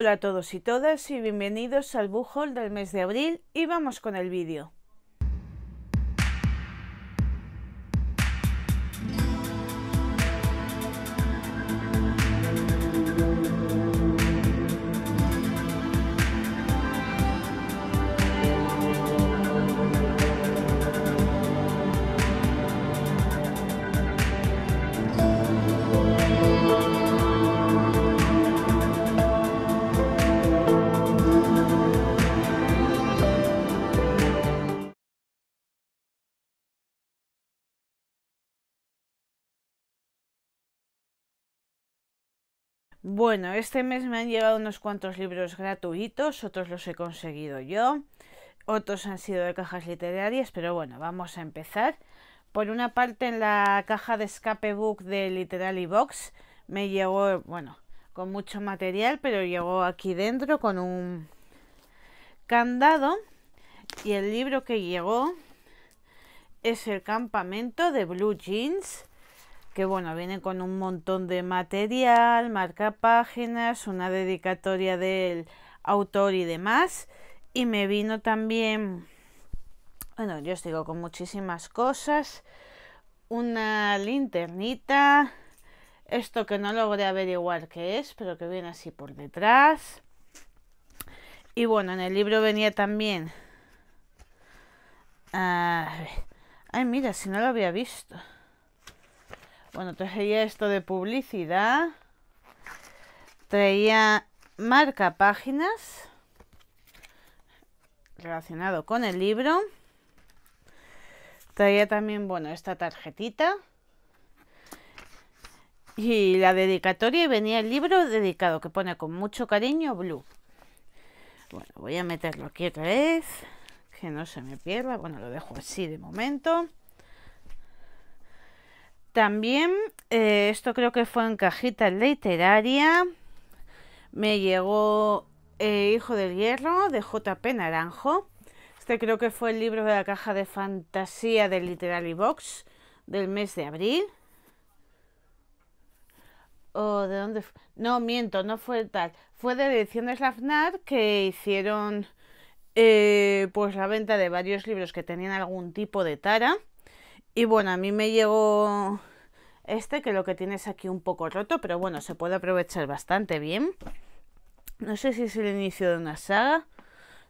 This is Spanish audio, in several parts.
Hola a todos y todas y bienvenidos al bujol del mes de abril y vamos con el vídeo. Bueno, este mes me han llegado unos cuantos libros gratuitos, otros los he conseguido yo, otros han sido de cajas literarias, pero bueno, vamos a empezar. Por una parte, en la caja de escape book de Literary Box me llegó, bueno, con mucho material, pero llegó aquí dentro con un candado. Y el libro que llegó es El campamento de Blue Jeans que bueno, viene con un montón de material, marca páginas, una dedicatoria del autor y demás. Y me vino también, bueno, yo os digo, con muchísimas cosas, una linternita, esto que no logré averiguar qué es, pero que viene así por detrás. Y bueno, en el libro venía también... Ah, ay, mira, si no lo había visto. Bueno, traía esto de publicidad. Traía marca páginas relacionado con el libro. Traía también, bueno, esta tarjetita. Y la dedicatoria y venía el libro dedicado que pone con mucho cariño Blue. Bueno, voy a meterlo aquí otra vez. Que no se me pierda. Bueno, lo dejo así de momento. También, eh, esto creo que fue en cajita literaria, me llegó eh, Hijo del Hierro de JP Naranjo. Este creo que fue el libro de la caja de fantasía de Literary Box del mes de abril. ¿O de dónde? No, miento, no fue tal. Fue de Ediciones Lafnar que hicieron eh, pues la venta de varios libros que tenían algún tipo de tara y bueno, a mí me llegó este, que lo que tienes aquí un poco roto, pero bueno, se puede aprovechar bastante bien. No sé si es el inicio de una saga,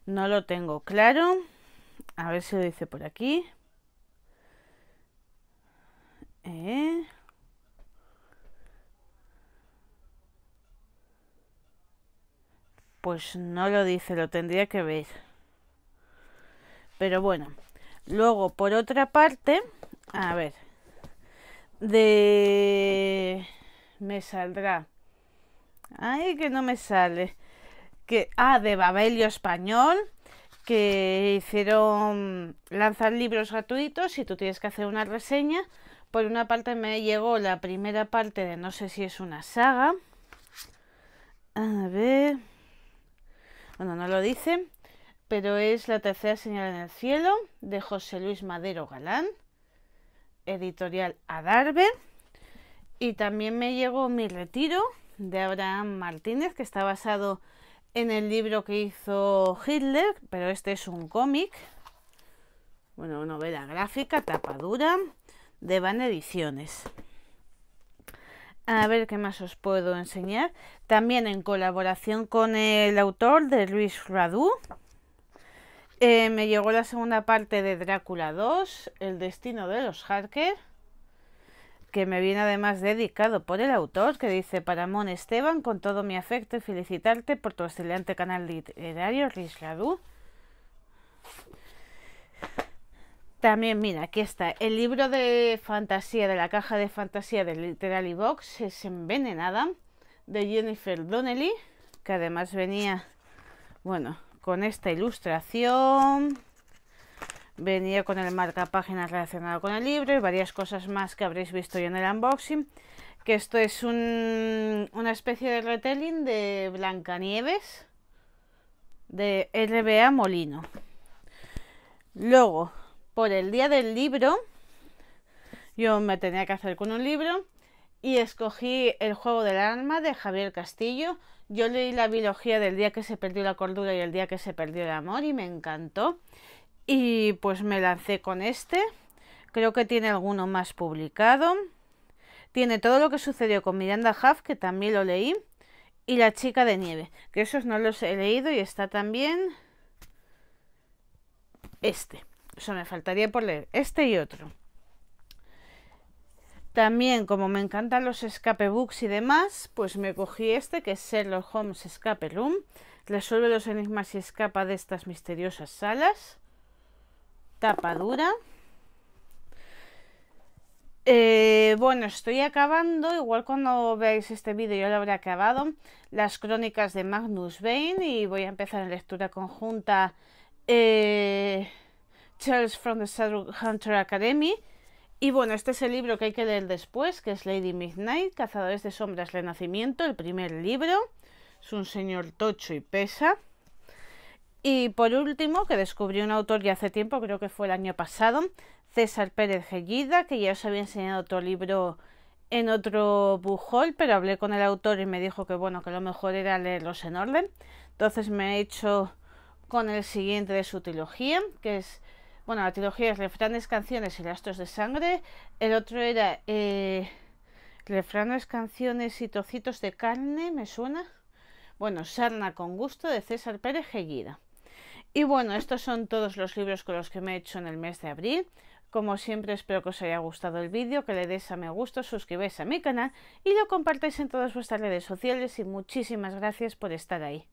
no lo tengo claro. A ver si lo dice por aquí. Eh. Pues no lo dice, lo tendría que ver. Pero bueno, luego por otra parte, a ver. De... Me saldrá. Ay, que no me sale. Que... Ah, de Babelio Español. Que hicieron... Lanzan libros gratuitos y tú tienes que hacer una reseña. Por una parte me llegó la primera parte de no sé si es una saga. A ver. Bueno, no lo dice. Pero es la tercera señal en el cielo de José Luis Madero Galán editorial Adarve. Y también me llegó Mi Retiro de Abraham Martínez, que está basado en el libro que hizo Hitler, pero este es un cómic. Bueno, novela gráfica, tapadura de Van Ediciones. A ver qué más os puedo enseñar. También en colaboración con el autor de Luis Radu eh, me llegó la segunda parte de Drácula 2, El destino de los harker que me viene además dedicado por el autor, que dice, para Mon Esteban, con todo mi afecto y felicitarte por tu excelente canal literario, Risladu. También, mira, aquí está. El libro de fantasía, de la caja de fantasía de Literary Box es Envenenada, de Jennifer Donnelly, que además venía, bueno, con esta ilustración. Venía con el marca marcapáginas relacionado con el libro y varias cosas más que habréis visto yo en el unboxing. Que esto es una especie de retelling de Blancanieves de RBA Molino. Luego, por el día del libro, yo me tenía que hacer con un libro y escogí El juego del alma de Javier Castillo. Yo leí la biología del día que se perdió la cordura y el día que se perdió el amor y me encantó. Y pues me lancé con este. Creo que tiene alguno más publicado. Tiene todo lo que sucedió con Miranda Huff, que también lo leí. Y La chica de nieve, que esos no los he leído y está también este. Eso me faltaría por leer. Este y otro. También, como me encantan los escape books y demás, pues me cogí este que es Sherlock Holmes Escape Room. Resuelve los enigmas y escapa de estas misteriosas salas. Tapa dura. Eh, bueno, estoy acabando, igual cuando veáis este vídeo yo lo habré acabado, las crónicas de Magnus Vein y voy a empezar la lectura conjunta eh, Charles from the Hunter Academy y bueno, este es el libro que hay que leer después, que es Lady Midnight, Cazadores de Sombras Renacimiento, el primer libro. Es un señor tocho y pesa. Y por último, que descubrí un autor ya hace tiempo, creo que fue el año pasado, César Pérez Gellida, que ya os había enseñado otro libro en otro bujol, pero hablé con el autor y me dijo que bueno, que lo mejor era leerlos en orden. Entonces me he hecho con el siguiente de su trilogía, que es bueno, la trilogía es refranes, canciones y Lastros de sangre. El otro era eh, refranes, canciones y Tocitos de carne, me suena. Bueno, Sarna con gusto de César Pérez Gellida. Y bueno, estos son todos los libros con los que me he hecho en el mes de abril. Como siempre espero que os haya gustado el vídeo, que le des a me gusta, suscribáis a mi canal y lo compartáis en todas vuestras redes sociales y muchísimas gracias por estar ahí.